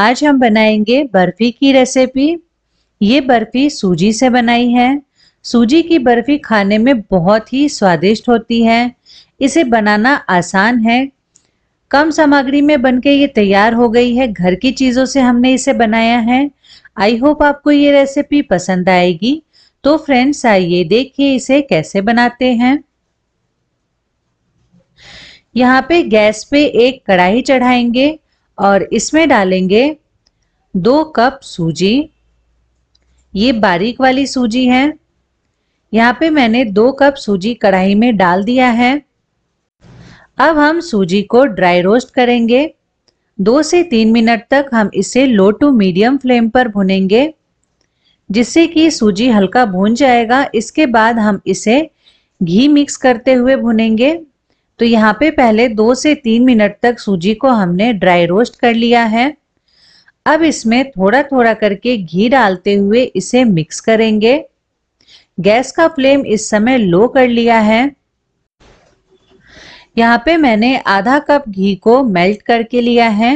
आज हम बनाएंगे बर्फी की रेसिपी ये बर्फी सूजी से बनाई है सूजी की बर्फी खाने में बहुत ही स्वादिष्ट होती है इसे बनाना आसान है कम सामग्री में बनके ये तैयार हो गई है घर की चीज़ों से हमने इसे बनाया है आई होप आपको ये रेसिपी पसंद आएगी तो फ्रेंड्स आइए देखिए इसे कैसे बनाते हैं यहाँ पे गैस पे एक कढ़ाई चढ़ाएंगे और इसमें डालेंगे दो कप सूजी ये बारीक वाली सूजी है यहाँ पे मैंने दो कप सूजी कढ़ाई में डाल दिया है अब हम सूजी को ड्राई रोस्ट करेंगे दो से तीन मिनट तक हम इसे लो टू मीडियम फ्लेम पर भुनेंगे जिससे कि सूजी हल्का भून जाएगा इसके बाद हम इसे घी मिक्स करते हुए भुनेंगे तो यहाँ पे पहले दो से तीन मिनट तक सूजी को हमने ड्राई रोस्ट कर लिया है अब इसमें थोड़ा थोड़ा करके घी डालते हुए इसे मिक्स करेंगे गैस का फ्लेम इस समय लो कर लिया है यहाँ पे मैंने आधा कप घी को मेल्ट करके लिया है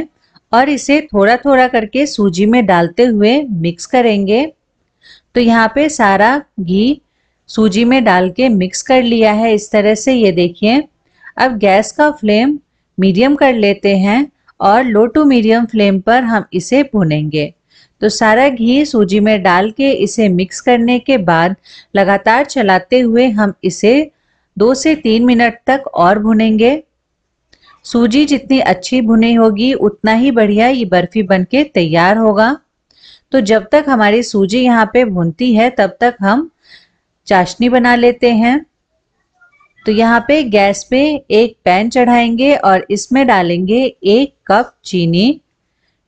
और इसे थोड़ा थोड़ा करके सूजी में डालते हुए मिक्स करेंगे तो यहाँ पे सारा घी सूजी में डाल के मिक्स कर लिया है इस तरह से ये देखिए अब गैस का फ्लेम मीडियम कर लेते हैं और लो टू मीडियम फ्लेम पर हम इसे भुनेंगे तो सारा घी सूजी में डाल के इसे मिक्स करने के बाद लगातार चलाते हुए हम इसे दो से तीन मिनट तक और भुनेंगे सूजी जितनी अच्छी भुनी होगी उतना ही बढ़िया ये बर्फी बनके तैयार होगा तो जब तक हमारी सूजी यहाँ पे भुनती है तब तक हम चाशनी बना लेते हैं तो यहाँ पे गैस पे एक पैन चढ़ाएंगे और इसमें डालेंगे एक कप चीनी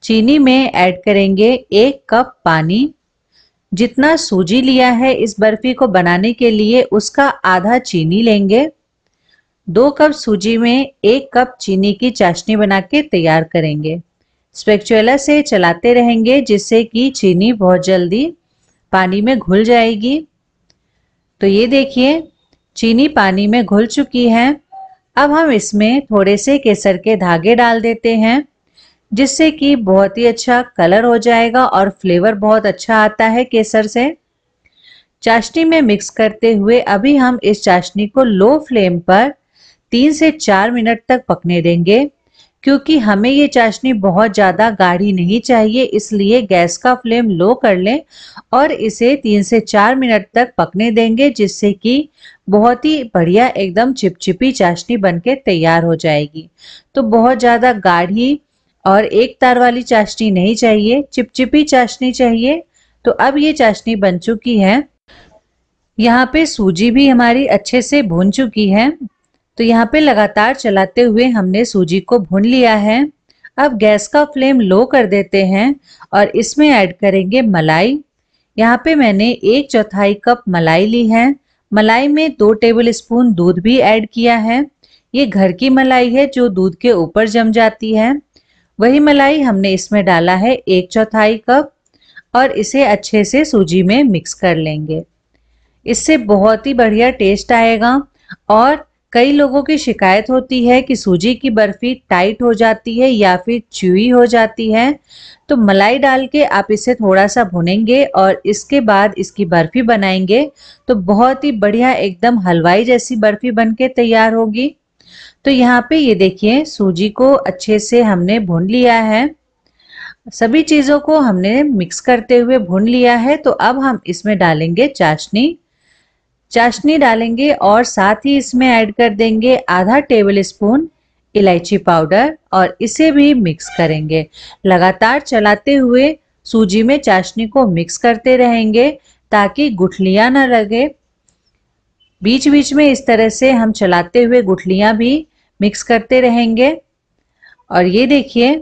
चीनी में ऐड करेंगे एक कप पानी जितना सूजी लिया है इस बर्फी को बनाने के लिए उसका आधा चीनी लेंगे दो कप सूजी में एक कप चीनी की चाशनी बना के तैयार करेंगे स्पेक्चुअला से चलाते रहेंगे जिससे कि चीनी बहुत जल्दी पानी में घुल जाएगी तो ये देखिए चीनी पानी में घुल चुकी है अब हम इसमें थोड़े से केसर के धागे डाल देते हैं जिससे कि बहुत ही अच्छा कलर हो जाएगा और फ्लेवर बहुत अच्छा आता है केसर से चाशनी में मिक्स करते हुए अभी हम इस चाशनी को लो फ्लेम पर तीन से चार मिनट तक पकने देंगे क्योंकि हमें ये चाशनी बहुत ज़्यादा गाढ़ी नहीं चाहिए इसलिए गैस का फ्लेम लो कर लें और इसे तीन से चार मिनट तक पकने देंगे जिससे कि बहुत ही बढ़िया एकदम चिपचिपी चाशनी बनके तैयार हो जाएगी तो बहुत ज़्यादा गाढ़ी और एक तार वाली चाशनी नहीं चाहिए चिपचिपी चाशनी चाहिए तो अब ये चाशनी बन चुकी है यहाँ पे सूजी भी हमारी अच्छे से भून चुकी है तो यहाँ पे लगातार चलाते हुए हमने सूजी को भून लिया है अब गैस का फ्लेम लो कर देते हैं और इसमें ऐड करेंगे मलाई यहाँ पे मैंने एक चौथाई कप मलाई ली है मलाई में दो टेबल स्पून दूध भी ऐड किया है ये घर की मलाई है जो दूध के ऊपर जम जाती है वही मलाई हमने इसमें डाला है एक चौथाई कप और इसे अच्छे से सूजी में मिक्स कर लेंगे इससे बहुत ही बढ़िया टेस्ट आएगा और कई लोगों की शिकायत होती है कि सूजी की बर्फी टाइट हो जाती है या फिर च्यूई हो जाती है तो मलाई डाल के आप इसे थोड़ा सा भुनेंगे और इसके बाद इसकी बर्फी बनाएंगे तो बहुत ही बढ़िया एकदम हलवाई जैसी बर्फी बनके तैयार होगी तो यहाँ पे ये देखिए सूजी को अच्छे से हमने भून लिया है सभी चीज़ों को हमने मिक्स करते हुए भून लिया है तो अब हम इसमें डालेंगे चाशनी चाशनी डालेंगे और साथ ही इसमें ऐड कर देंगे आधा टेबल स्पून इलायची पाउडर और इसे भी मिक्स करेंगे लगातार चलाते हुए सूजी में चाशनी को मिक्स करते रहेंगे ताकि गुठलियां ना लगे बीच बीच में इस तरह से हम चलाते हुए गुठलियां भी मिक्स करते रहेंगे और ये देखिए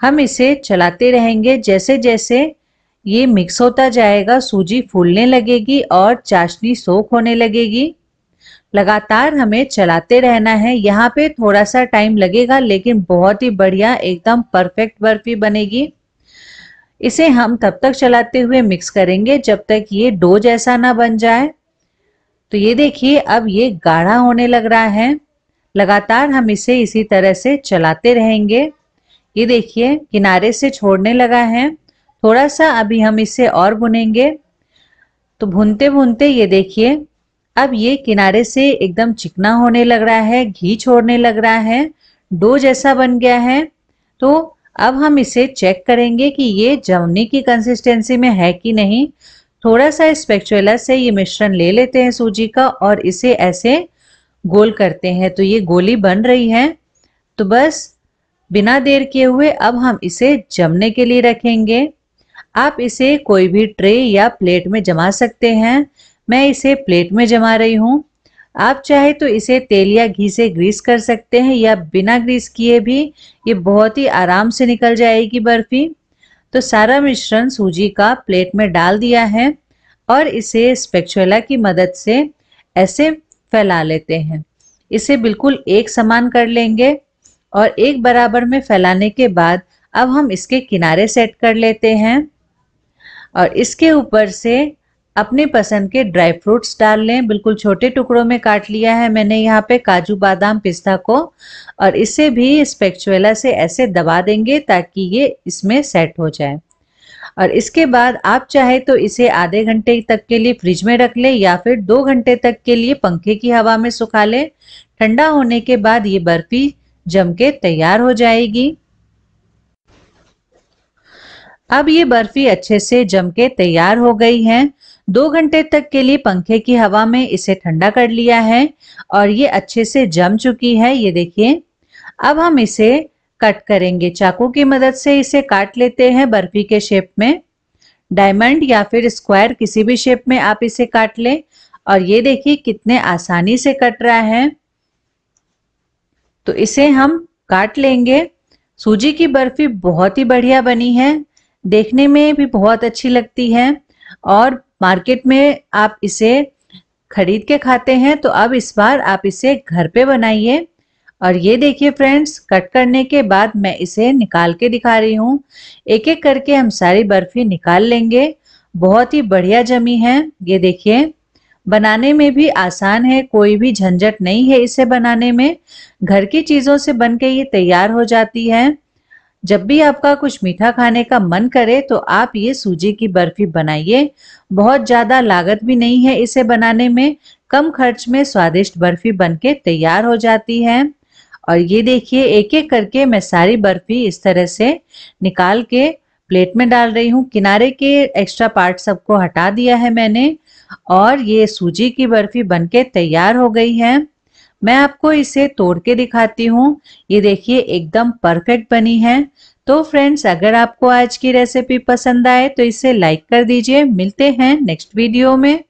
हम इसे चलाते रहेंगे जैसे जैसे ये मिक्स होता जाएगा सूजी फूलने लगेगी और चाशनी सोख होने लगेगी लगातार हमें चलाते रहना है यहाँ पे थोड़ा सा टाइम लगेगा लेकिन बहुत ही बढ़िया एकदम परफेक्ट बर्फी बनेगी इसे हम तब तक चलाते हुए मिक्स करेंगे जब तक ये डो जैसा ना बन जाए तो ये देखिए अब ये गाढ़ा होने लग रहा है लगातार हम इसे इसी तरह से चलाते रहेंगे ये देखिए किनारे से छोड़ने लगा है थोड़ा सा अभी हम इसे और भुनेंगे तो भूनते भूनते ये देखिए अब ये किनारे से एकदम चिकना होने लग रहा है घी छोड़ने लग रहा है डो जैसा बन गया है तो अब हम इसे चेक करेंगे कि ये जमनी की कंसिस्टेंसी में है कि नहीं थोड़ा सा स्पेक्चुला से ये मिश्रण ले लेते हैं सूजी का और इसे ऐसे गोल करते हैं तो ये गोली बन रही है तो बस बिना देर किए हुए अब हम इसे जमने के लिए रखेंगे आप इसे कोई भी ट्रे या प्लेट में जमा सकते हैं मैं इसे प्लेट में जमा रही हूँ आप चाहे तो इसे तेल या घी से ग्रीस कर सकते हैं या बिना ग्रीस किए भी ये बहुत ही आराम से निकल जाएगी बर्फी तो सारा मिश्रण सूजी का प्लेट में डाल दिया है और इसे स्पेक्चुला की मदद से ऐसे फैला लेते हैं इसे बिल्कुल एक समान कर लेंगे और एक बराबर में फैलाने के बाद अब हम इसके किनारे सेट कर लेते हैं और इसके ऊपर से अपने पसंद के ड्राई फ्रूट्स डाल लें बिल्कुल छोटे टुकड़ों में काट लिया है मैंने यहाँ पे काजू बादाम पिस्ता को और इसे भी स्पेक्चुएला से ऐसे दबा देंगे ताकि ये इसमें सेट हो जाए और इसके बाद आप चाहे तो इसे आधे घंटे तक के लिए फ्रिज में रख लें या फिर दो घंटे तक के लिए पंखे की हवा में सुखा लें ठंडा होने के बाद ये बर्फी जम के तैयार हो जाएगी अब ये बर्फी अच्छे से जम के तैयार हो गई है दो घंटे तक के लिए पंखे की हवा में इसे ठंडा कर लिया है और ये अच्छे से जम चुकी है ये देखिए अब हम इसे कट करेंगे चाकू की मदद से इसे काट लेते हैं बर्फी के शेप में डायमंड या फिर स्क्वायर किसी भी शेप में आप इसे काट ले और ये देखिए कितने आसानी से कट रहा है तो इसे हम काट लेंगे सूजी की बर्फी बहुत ही बढ़िया बनी है देखने में भी बहुत अच्छी लगती है और मार्केट में आप इसे खरीद के खाते हैं तो अब इस बार आप इसे घर पे बनाइए और ये देखिए फ्रेंड्स कट करने के बाद मैं इसे निकाल के दिखा रही हूँ एक एक करके हम सारी बर्फी निकाल लेंगे बहुत ही बढ़िया जमी है ये देखिए बनाने में भी आसान है कोई भी झंझट नहीं है इसे बनाने में घर की चीज़ों से बन के ये तैयार हो जाती है जब भी आपका कुछ मीठा खाने का मन करे तो आप ये सूजी की बर्फी बनाइए बहुत ज्यादा लागत भी नहीं है इसे बनाने में कम खर्च में स्वादिष्ट बर्फी बनके तैयार हो जाती है और ये देखिए एक एक करके मैं सारी बर्फी इस तरह से निकाल के प्लेट में डाल रही हूँ किनारे के एक्स्ट्रा पार्ट सबको हटा दिया है मैंने और ये सूजी की बर्फी बनके तैयार हो गई है मैं आपको इसे तोड़ के दिखाती हूँ ये देखिए एकदम परफेक्ट बनी है तो फ्रेंड्स अगर आपको आज की रेसिपी पसंद आए तो इसे लाइक कर दीजिए मिलते हैं नेक्स्ट वीडियो में